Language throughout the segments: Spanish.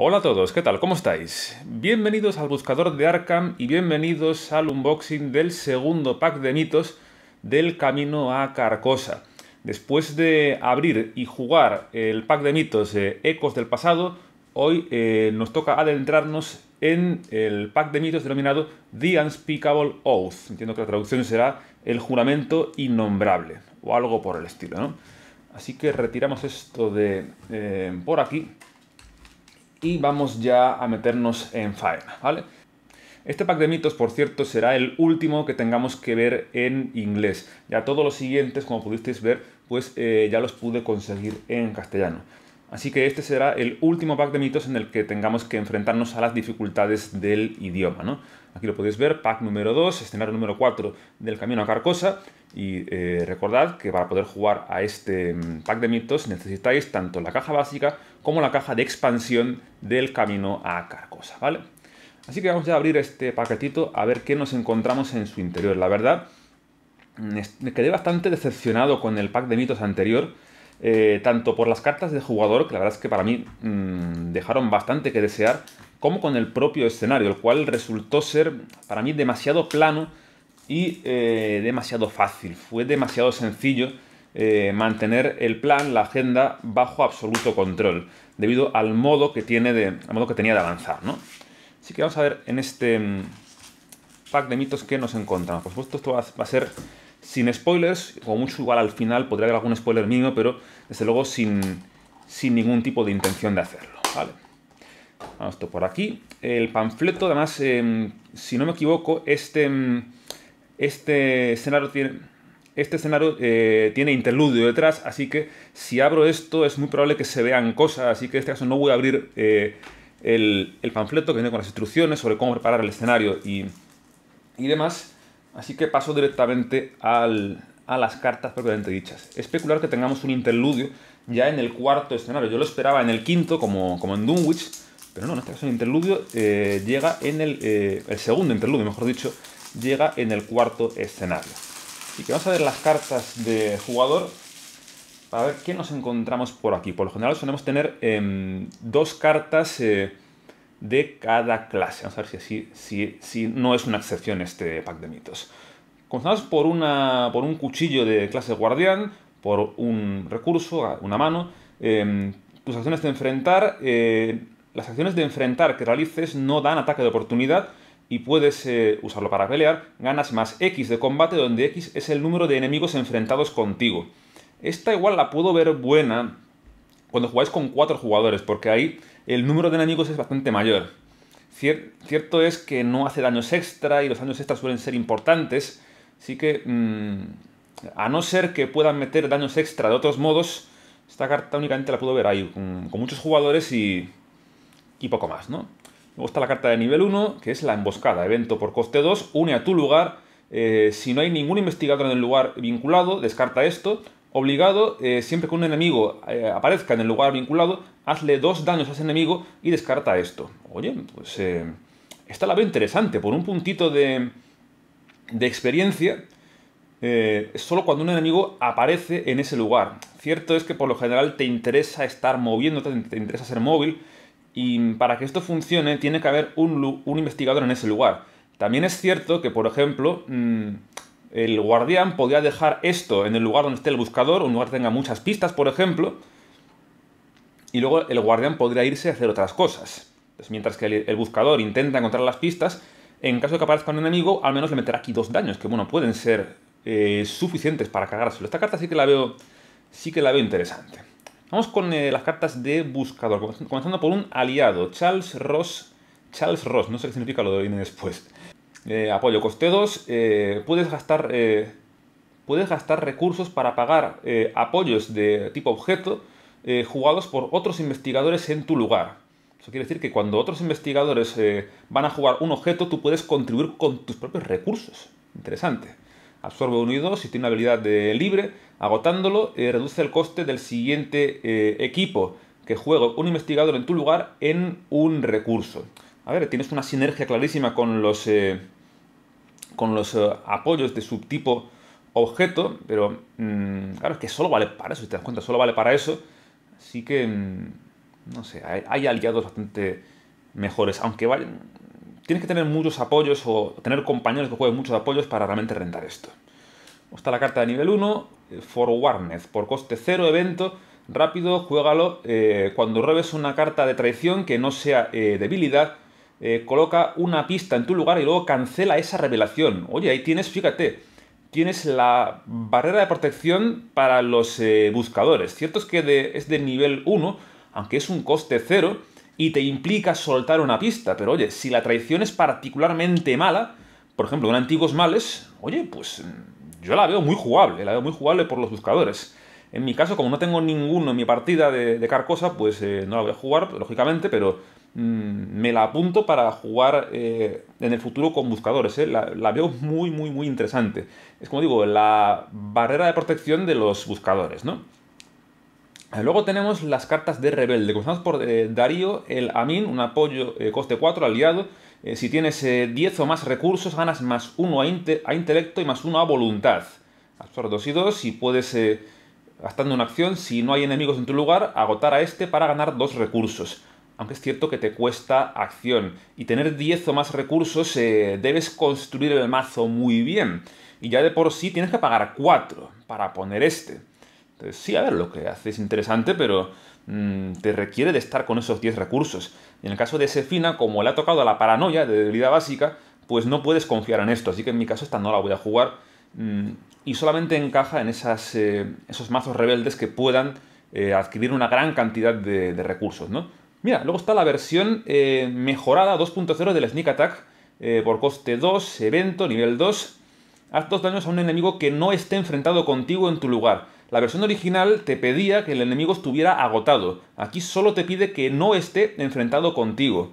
Hola a todos, ¿qué tal? ¿Cómo estáis? Bienvenidos al buscador de Arkham y bienvenidos al unboxing del segundo pack de mitos del camino a Carcosa. Después de abrir y jugar el pack de mitos Ecos del pasado, hoy eh, nos toca adentrarnos en el pack de mitos denominado The Unspeakable Oath. Entiendo que la traducción será el juramento innombrable o algo por el estilo, ¿no? Así que retiramos esto de eh, por aquí y vamos ya a meternos en Fire. ¿vale? Este pack de mitos, por cierto, será el último que tengamos que ver en inglés. Ya todos los siguientes, como pudisteis ver, pues eh, ya los pude conseguir en castellano. Así que este será el último pack de mitos en el que tengamos que enfrentarnos a las dificultades del idioma. Aquí lo podéis ver, pack número 2, escenario número 4 del Camino a Carcosa. Y eh, recordad que para poder jugar a este mm, pack de mitos necesitáis tanto la caja básica como la caja de expansión del camino a Carcosa, ¿vale? Así que vamos a abrir este paquetito a ver qué nos encontramos en su interior. La verdad, me quedé bastante decepcionado con el pack de mitos anterior, eh, tanto por las cartas de jugador, que la verdad es que para mí mm, dejaron bastante que desear, como con el propio escenario, el cual resultó ser para mí demasiado plano y eh, demasiado fácil. Fue demasiado sencillo eh, mantener el plan, la agenda, bajo absoluto control, debido al modo que, tiene de, modo que tenía de avanzar. ¿no? Así que vamos a ver en este mm, pack de mitos que nos encontramos. Por supuesto, esto va a ser sin spoilers, como mucho igual al final podría haber algún spoiler mínimo, pero desde luego sin, sin ningún tipo de intención de hacerlo. ¿vale? Vamos esto por aquí. El panfleto, además, em, si no me equivoco, este, mm, este escenario tiene este escenario eh, tiene interludio detrás, así que si abro esto es muy probable que se vean cosas, así que en este caso no voy a abrir eh, el, panfleto que viene con las instrucciones sobre cómo preparar el escenario y, demás, así que paso directamente a las cartas propiamente dichas. Es peculiar que tengamos un interludio ya en el cuarto escenario, yo lo esperaba en el quinto, como, como en Dunwich, pero no, en este caso el interludio eh, llega en el, el segundo interludio, mejor dicho, llega en el cuarto escenario y que vamos a ver las cartas de jugador para ver qué nos encontramos por aquí. Por lo general solemos tener em, dos cartas eh, de cada clase. Vamos a ver si así si, no es una excepción este pack de mitos. Comenzamos por, una, por un cuchillo de clase guardián, por un recurso, ah, una mano. Em, tus acciones de enfrentar, eh, las acciones de enfrentar que realices no dan ataque de oportunidad, y puedes eh, usarlo para pelear, ganas más X de combate, donde X es el número de enemigos enfrentados contigo. Esta igual la puedo ver buena cuando jugáis con cuatro jugadores, porque ahí el número de enemigos es bastante mayor. cierto es que no hace daños extra y los daños extra suelen ser importantes, así que mm, a no ser que puedan meter daños extra de otros modos, esta carta únicamente la puedo ver ahí, con, con muchos jugadores y, y poco más, ¿no? Luego está la carta de nivel 1, que es la emboscada. Evento por coste 2, une a tu lugar. Eh, si no hay ningún investigador en el lugar vinculado, descarta esto. Obligado, eh, siempre que un enemigo eh, aparezca en el lugar vinculado, hazle dos daños a ese enemigo y descarta esto. Oye, pues Esta la veo interesante. Por un puntito de, de experiencia, solo cuando un enemigo aparece en ese lugar. Cierto es que por lo general te interesa estar moviéndote, te interesa ser móvil, y para que esto funcione tiene que haber un, investigador en ese lugar. También es cierto que, por ejemplo, mm, el guardián podría dejar esto en el lugar donde esté el buscador, un lugar que tenga muchas pistas, por ejemplo, y luego el guardián podría irse a hacer otras cosas. mientras que el, buscador intenta encontrar las pistas, en caso de que aparezca un enemigo, al menos le meterá aquí dos daños, que bueno, pueden ser eh, suficientes para cargárselo. Esta carta sí que la veo, sí que la veo interesante. Vamos con eh, las cartas de buscador, comenzando por un aliado, Charles Ross. Charles Ross, no sé qué significa lo de viene después. Eh, apoyo, coste 2, eh, puedes gastar... puedes gastar recursos para pagar apoyos de tipo objeto jugados por otros investigadores en tu lugar. Eso quiere decir que cuando otros investigadores van a jugar un objeto, tú puedes contribuir con tus propios recursos. Interesante absorbe 1 y 2 y tiene una habilidad de libre, agotándolo eh, reduce el coste del siguiente eh, equipo que juega un investigador en tu lugar en un recurso. A ver, tienes una sinergia clarísima con los, eh, con los apoyos de subtipo objeto, pero mm, claro, es que solo vale para eso, si te das cuenta, solo vale para eso. Así que, mm, no sé, hay, hay aliados bastante mejores, aunque vayan, Tienes que tener muchos apoyos o tener compañeros que jueguen muchos apoyos para realmente rentar esto. Está la carta de nivel 1, eh, Forwarned, por coste 0, evento, rápido, juégalo. Eh, cuando robes una carta de traición que no sea eh, debilidad, coloca una pista en tu lugar y luego cancela esa revelación. Oye, ahí tienes, fíjate, tienes la barrera de protección para los buscadores. Cierto es que es de nivel 1, aunque es un coste 0, y te implica soltar una pista. Pero oye, si la traición es particularmente mala, por ejemplo, en antiguos males, oye, pues mm, yo la veo muy jugable, la veo muy jugable por los buscadores. En mi caso, como no tengo ninguno en mi partida de, Carcosa, pues eh, no la voy a jugar, lógicamente, pero mm, me la apunto para jugar eh, en el futuro con buscadores. Eh. la, veo muy, muy, muy interesante. Es como digo, la barrera de protección de los buscadores, ¿no? Eh, luego tenemos las cartas de rebelde. Comenzamos por eh, Darío, el Amin, un apoyo eh, coste 4 aliado. si tienes 10 o más recursos, ganas más 1 a, intelecto y más 1 a voluntad. Absorbe 2 y 2 y puedes, gastando una acción, si no hay enemigos en tu lugar, agotar a este para ganar 2 recursos. Aunque es cierto que te cuesta acción. Y tener 10 o más recursos, debes construir el mazo muy bien. Y ya de por sí tienes que pagar 4 para poner este. Entonces, sí, a ver, lo que hace es interesante, pero mm, te requiere de estar con esos 10 recursos. En el caso de Sefina, como le ha tocado a la paranoia de debilidad básica, pues no puedes confiar en esto. Así que en mi caso esta no la voy a jugar. Mm, y solamente encaja en esas, eh, esos mazos rebeldes que puedan eh, adquirir una gran cantidad de, recursos, ¿no? Mira, luego está la versión eh, mejorada 2.0 del Sneak Attack por coste 2, evento, nivel 2. Haz dos daños a un enemigo que no esté enfrentado contigo en tu lugar. La versión original te pedía que el enemigo estuviera agotado. Aquí solo te pide que no esté enfrentado contigo.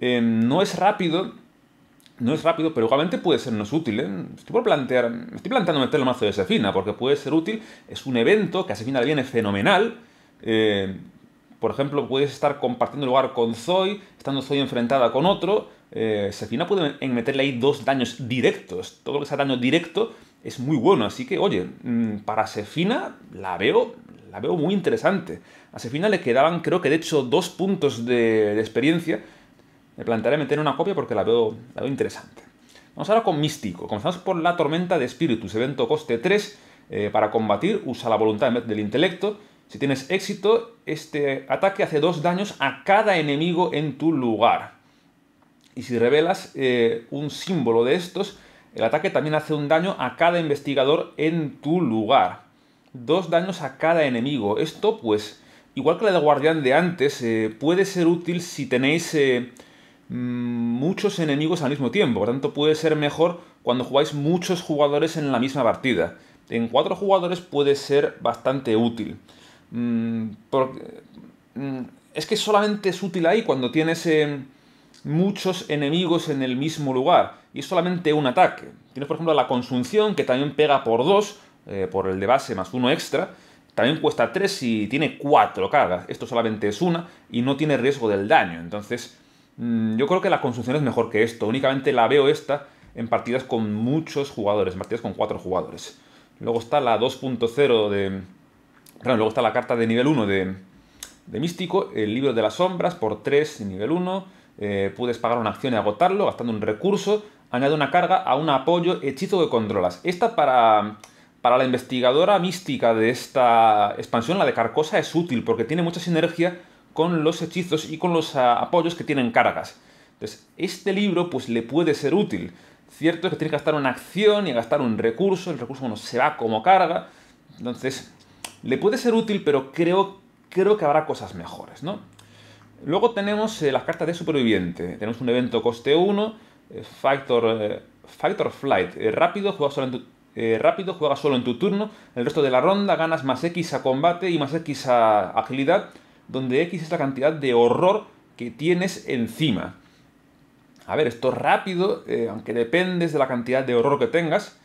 Em, no es rápido, no es rápido, pero igualmente puede sernos útil. ¿eh? Estoy por plantear, estoy planteando meter el mazo de Sefina, porque puede ser útil. Es un evento que a Sefina le viene fenomenal. Em, por ejemplo, puedes estar compartiendo lugar con Zoe, estando Zoe enfrentada con otro. Eh, Sefina puede meterle ahí dos daños directos. Todo lo que sea daño directo es muy bueno. Así que, oye, mm, para Sefina la veo, la veo muy interesante. A Sefina le quedaban, creo que de hecho, dos puntos de, experiencia. Me plantearé meter una copia porque la veo, interesante. Vamos ahora con Místico. Comenzamos por la Tormenta de Espíritus, evento coste 3. Eh, para combatir, usa la voluntad en vez del intelecto. Si tienes éxito, este ataque hace dos daños a cada enemigo en tu lugar. Y si revelas eh, un símbolo de estos, el ataque también hace un daño a cada investigador en tu lugar. Dos daños a cada enemigo. Esto, pues, igual que la de guardián de antes, eh, puede ser útil si tenéis eh, mm, muchos enemigos al mismo tiempo. Por tanto, puede ser mejor cuando jugáis muchos jugadores en la misma partida. En cuatro jugadores puede ser bastante útil. Mm, porque, mm, es que solamente es útil ahí cuando tienes... Em, muchos enemigos en el mismo lugar. Y es solamente un ataque. Tienes, por ejemplo, la consunción, que también pega por 2, eh, por el de base más uno extra. También cuesta 3 y tiene 4 cargas. Esto solamente es una y no tiene riesgo del daño. Entonces, mm, yo creo que la consunción es mejor que esto. Únicamente la veo esta en partidas con muchos jugadores, en partidas con 4 jugadores. Luego está la 2.0 de... luego está la carta de nivel 1 de, de Místico, el libro de las sombras por 3 nivel 1 eh, puedes pagar una acción y agotarlo gastando un recurso. Añade una carga a un apoyo hechizo que controlas. Esta para, para la investigadora mística de esta expansión, la de Carcosa, es útil porque tiene mucha sinergia con los hechizos y con los ah, apoyos que tienen cargas. Entonces, este libro pues le puede ser útil. Cierto es que tiene que gastar una acción y gastar un recurso, el recurso no se va como carga. Entonces, le puede ser útil, pero creo, creo que habrá cosas mejores, ¿no? Luego tenemos eh, las cartas de superviviente. Tenemos un evento coste 1, eh, eh, factor, Flight. rápido, juega solo en tu, rápido, juega solo en tu turno. El resto de la ronda ganas más X a combate y más X a agilidad, donde X es la cantidad de horror que tienes encima. A ver, esto rápido, aunque dependes de la cantidad de horror que tengas,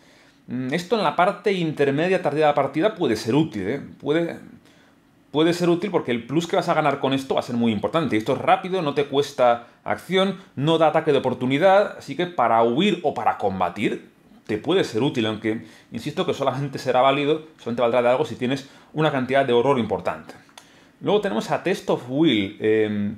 mm, esto en la parte intermedia tardía de la partida puede ser útil, puede puede ser útil porque el plus que vas a ganar con esto va a ser muy importante. Esto es rápido, no te cuesta acción, no da ataque de oportunidad, así que para huir o para combatir te puede ser útil, aunque insisto que solamente será válido, solamente valdrá de algo si tienes una cantidad de horror importante. Luego tenemos a Test of Will, em,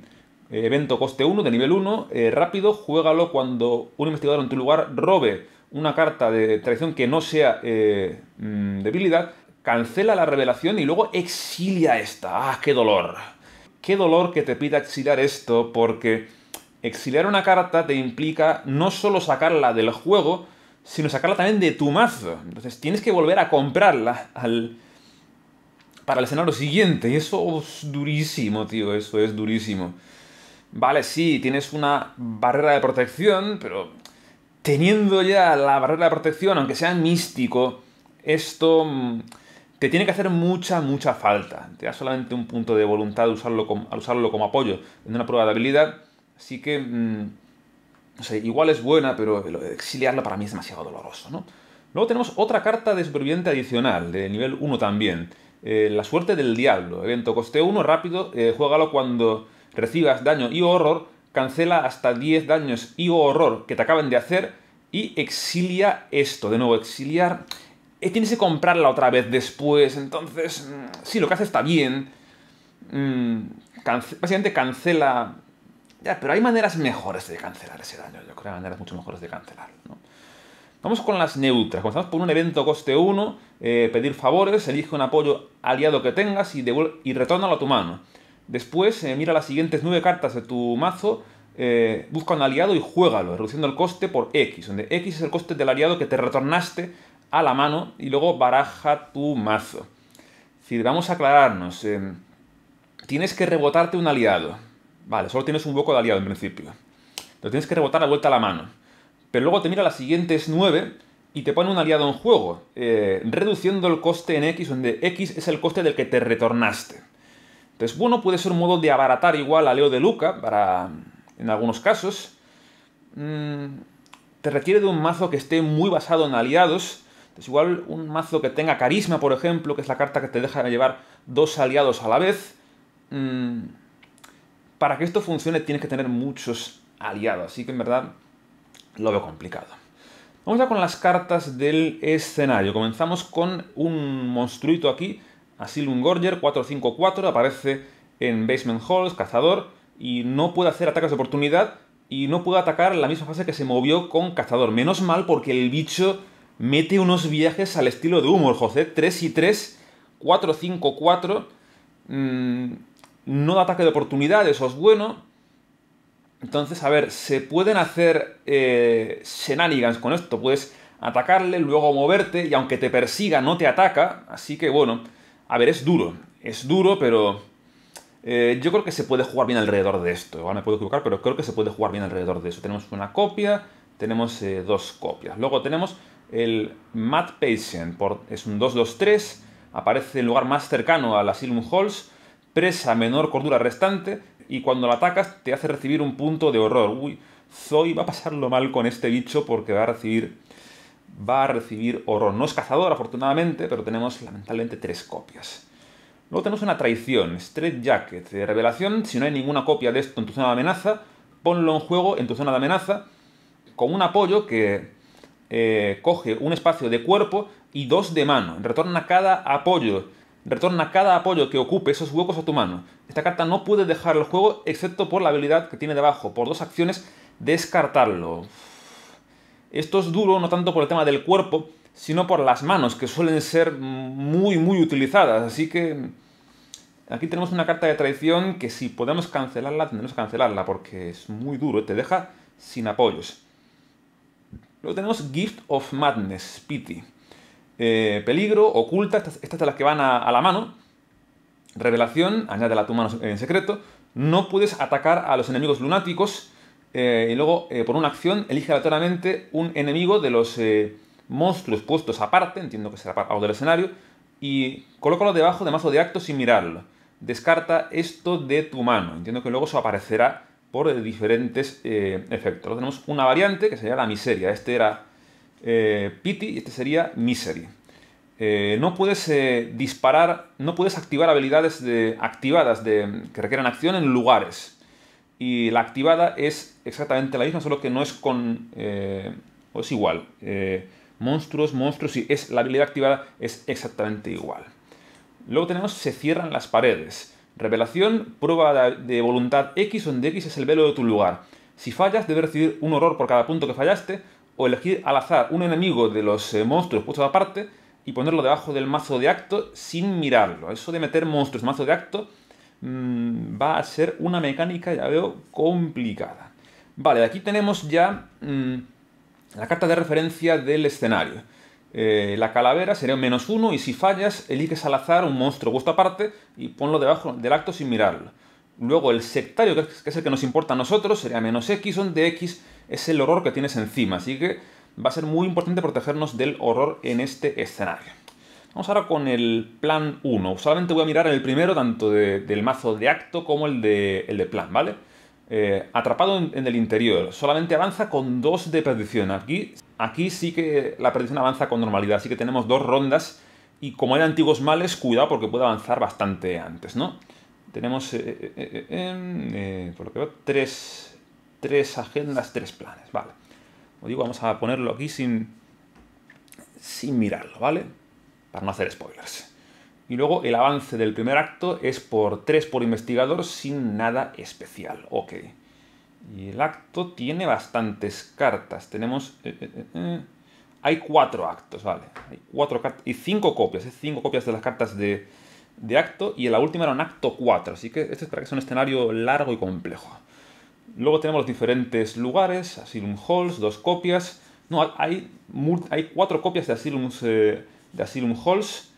evento coste 1 de nivel 1, eh, rápido, juégalo cuando un investigador en tu lugar robe una carta de traición que no sea eh, mm, debilidad cancela la revelación y luego exilia esta. ¡Ah, qué dolor! Qué dolor que te pida exiliar esto, porque exiliar una carta te implica no solo sacarla del juego, sino sacarla también de tu mazo. Entonces tienes que volver a comprarla al... para el escenario siguiente. Y eso es durísimo, tío, eso es durísimo. Vale, sí, tienes una barrera de protección, pero teniendo ya la barrera de protección, aunque sea místico, esto mm, te tiene que hacer mucha, mucha falta. Te da solamente un punto de voluntad al usarlo como, apoyo en una prueba de habilidad. Así que, mm, no sé, igual es buena, pero exiliarla para mí es demasiado doloroso, ¿no? Luego tenemos otra carta de superviviente adicional, de nivel 1 también. Eh, la suerte del diablo. Evento coste 1, rápido, eh, juégalo cuando recibas daño y horror, cancela hasta 10 daños y horror que te acaban de hacer y exilia esto. De nuevo, exiliar eh, tienes que comprarla otra vez después, entonces, mm, sí, lo que hace está bien. Mm, básicamente cancela... Ya, pero hay maneras mejores de cancelar ese daño, yo creo que hay maneras mucho mejores de cancelar. Vamos con las neutras. Comenzamos por un evento coste 1, eh, pedir favores, elige un apoyo aliado que tengas y, y retórnalo a tu mano. Después eh, mira las siguientes 9 cartas de tu mazo, busca un aliado y juégalo, reduciendo el coste por X, donde X es el coste del aliado que te retornaste a la mano y luego baraja tu mazo. Si vamos a aclararnos. Eh, tienes que rebotarte un aliado. Vale, solo tienes un poco de aliado en principio. Lo tienes que rebotar a vuelta a la mano. Pero luego te mira las siguientes 9 y te pone un aliado en juego, eh, reduciendo el coste en X, donde X es el coste del que te retornaste. Entonces, bueno, puede ser un modo de abaratar igual a Leo de Luca, para, en algunos casos. Mm, te requiere de un mazo que esté muy basado en aliados es igual un mazo que tenga carisma, por ejemplo, que es la carta que te deja llevar dos aliados a la vez. Mm, para que esto funcione tienes que tener muchos aliados, así que en verdad lo veo complicado. Vamos ya con las cartas del escenario. Comenzamos con un monstruito aquí, Asylum Gorger 454, aparece en Basement Halls, cazador, y no puede hacer ataques de oportunidad, y no puede atacar la misma fase que se movió con cazador. Menos mal porque el bicho mete unos viajes al estilo de humor, José. 3 y 3, 4, 5, 4. no da ataque de oportunidad. eso es bueno. Entonces, a ver, se pueden hacer eh, shenanigans con esto. Puedes atacarle, luego moverte, y aunque te persiga, no te ataca. Así que, bueno, a ver, es duro. Es duro, pero eh, yo creo que se puede jugar bien alrededor de esto. Ahora me puedo equivocar, pero creo que se puede jugar bien alrededor de eso. Tenemos una copia, tenemos eh, dos copias. Luego tenemos el Mad Patient, por, es un 223 2 3 aparece el lugar más cercano a al Asylum Halls, presa menor cordura restante, y cuando la atacas te hace recibir un punto de horror. Uy, Zoe va a pasarlo mal con este bicho porque va a recibir va a recibir horror. No es cazador, afortunadamente, pero tenemos lamentablemente tres copias. Luego tenemos una traición, Straight Jacket, de revelación. Si no hay ninguna copia de esto en tu zona de amenaza, ponlo en juego en tu zona de amenaza con un apoyo que eh, coge un espacio de cuerpo y dos de mano. Retorna cada apoyo. Retorna cada apoyo que ocupe esos huecos a tu mano. Esta carta no puede dejar el juego excepto por la habilidad que tiene debajo. Por dos acciones, descartarlo. Esto es duro no tanto por el tema del cuerpo, sino por las manos, que suelen ser muy, muy utilizadas. Así que aquí tenemos una carta de traición que si podemos cancelarla, tendremos que cancelarla, porque es muy duro, te deja sin apoyos. Luego tenemos Gift of Madness, Pity. Eh, peligro, oculta, estas, estas las que van a, la mano. Revelación, añádela a tu mano en secreto. No puedes atacar a los enemigos lunáticos. Eh, y luego, eh, por una acción, elige aleatoriamente un enemigo de los monstruos puestos aparte, entiendo que será apartado del escenario, y colócalo debajo de mazo de actos sin mirarlo. Descarta esto de tu mano. Entiendo que luego eso aparecerá por diferentes eh, efectos. tenemos una variante que sería la miseria. Este era eh, pity y este sería misery. Eh, no puedes disparar, no puedes activar habilidades de, activadas que requieran acción en lugares. Y la activada es exactamente la misma, solo que no es con... o es igual. monstruos, monstruos, y es, la habilidad activada es exactamente igual. Luego tenemos se cierran las paredes. Revelación, prueba de voluntad X, donde X es el velo de tu lugar. Si fallas, debes recibir un horror por cada punto que fallaste, o elegir al azar un enemigo de los eh, monstruos puestos aparte y ponerlo debajo del mazo de acto sin mirarlo. Eso de meter monstruos en mazo de acto mm, va a ser una mecánica, ya veo, complicada. Vale, aquí tenemos ya mm, la carta de referencia del escenario. Eh, la calavera sería menos uno y si fallas, eliges al azar un monstruo vuestra aparte y ponlo debajo del acto sin mirarlo. Luego el sectario, que es el que nos importa a nosotros, sería menos X, donde X es el horror que tienes encima. Así que va a ser muy importante protegernos del horror en este escenario. Vamos ahora con el plan 1. Solamente voy a mirar el primero, tanto del mazo de acto como el de, el de plan, ¿vale? Eh, atrapado en, el interior, solamente avanza con dos de perdición. Aquí, aquí sí que la perdición avanza con normalidad, así que tenemos dos rondas y como hay antiguos males, cuidado porque puede avanzar bastante antes, ¿no? Tenemos, eh, eh, eh em, tres, tres agendas, tres planes, vale. Como digo, vamos a ponerlo aquí sin, sin mirarlo, ¿vale? Para no hacer spoilers. Y luego el avance del primer acto es por 3 por investigador sin nada especial. Ok. Y el acto tiene bastantes cartas. Tenemos... Eh, eh, eh, hay cuatro actos, vale. Hay cuatro Y cinco copias. Cinco copias de las cartas de, acto. Y la última era un acto 4. Así que este es para que sea un escenario largo y complejo. Luego tenemos los diferentes lugares. Asylum Halls, dos copias. No, hay, hay cuatro copias de Asylum, de Asylum Halls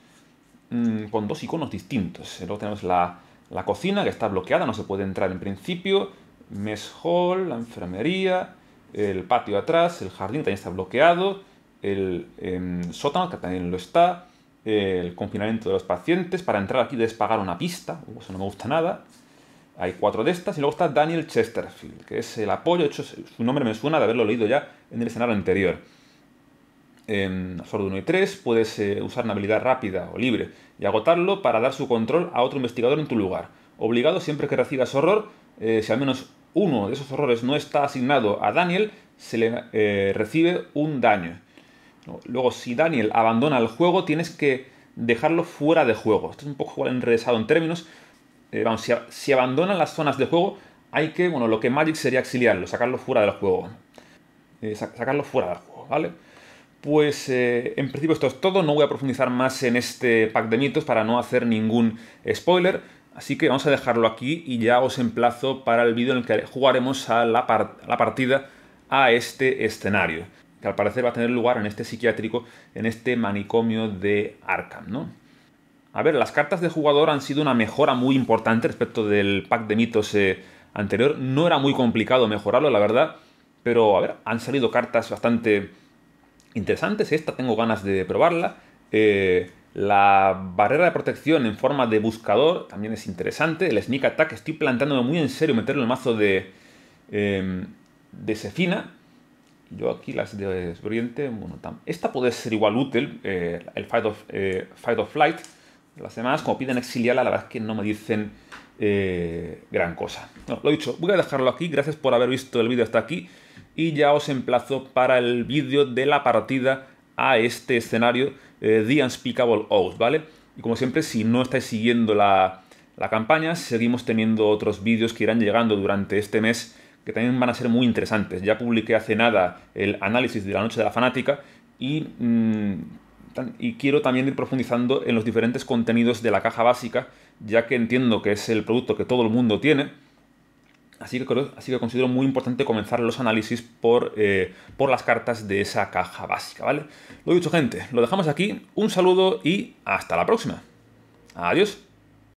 Mm, con dos iconos distintos. Eh, luego tenemos la, la cocina, que está bloqueada, no se puede entrar en principio. Mes hall, la enfermería, el patio atrás, el jardín también está bloqueado, el em, sótano, que también lo está, el confinamiento de los pacientes. Para entrar aquí debes pagar una pista, eso no me gusta nada. Hay cuatro de estas y luego está Daniel Chesterfield, que es el apoyo, su nombre me suena de haberlo leído ya en el escenario anterior en Sword 1 y 3, puedes eh, usar una habilidad rápida o libre y agotarlo para dar su control a otro investigador en tu lugar. Obligado siempre que recibas horror, eh, si al menos uno de esos horrores no está asignado a Daniel, se le eh, recibe un daño. Luego, si Daniel abandona el juego, tienes que dejarlo fuera de juego. Esto es un poco enredesado en términos. vamos, si, abandonan las zonas de juego, hay que, bueno, lo que Magic sería exiliarlo, sacarlo fuera del juego. sacarlo fuera del juego, ¿vale? Pues eh, en principio esto es todo, no voy a profundizar más en este pack de mitos para no hacer ningún spoiler, así que vamos a dejarlo aquí y ya os emplazo para el vídeo en el que jugaremos a la, partida a este escenario, que al parecer va a tener lugar en este psiquiátrico, en este manicomio de Arkham, ¿no? A ver, las cartas de jugador han sido una mejora muy importante respecto del pack de mitos eh, anterior. No era muy complicado mejorarlo, la verdad, pero a ver, han salido cartas bastante interesantes. Esta tengo ganas de probarla. Eh, la barrera de protección en forma de buscador también es interesante. El sneak attack estoy planteándome muy en serio meterlo en el mazo de, em, de Sefina. Yo aquí las de Desbriente. Bueno, esta puede ser igual útil, eh, el fight of, eh, fight of, Flight. Las demás, como piden exiliarla, la verdad es que no me dicen gran cosa. No, lo dicho, voy a dejarlo aquí. Gracias por haber visto el vídeo hasta aquí y ya os emplazo para el vídeo de la partida a este escenario eh, The Unspeakable Oath, ¿vale? Y como siempre, si no estáis siguiendo la, campaña, seguimos teniendo otros vídeos que irán llegando durante este mes que también van a ser muy interesantes. Ya publiqué hace nada el análisis de la noche de la fanática y, mm, y quiero también ir profundizando en los diferentes contenidos de la caja básica, ya que entiendo que es el producto que todo el mundo tiene Así que, considero muy importante comenzar los análisis por, eh, por las cartas de esa caja básica, ¿vale? Lo dicho, gente, lo dejamos aquí. Un saludo y hasta la próxima. Adiós.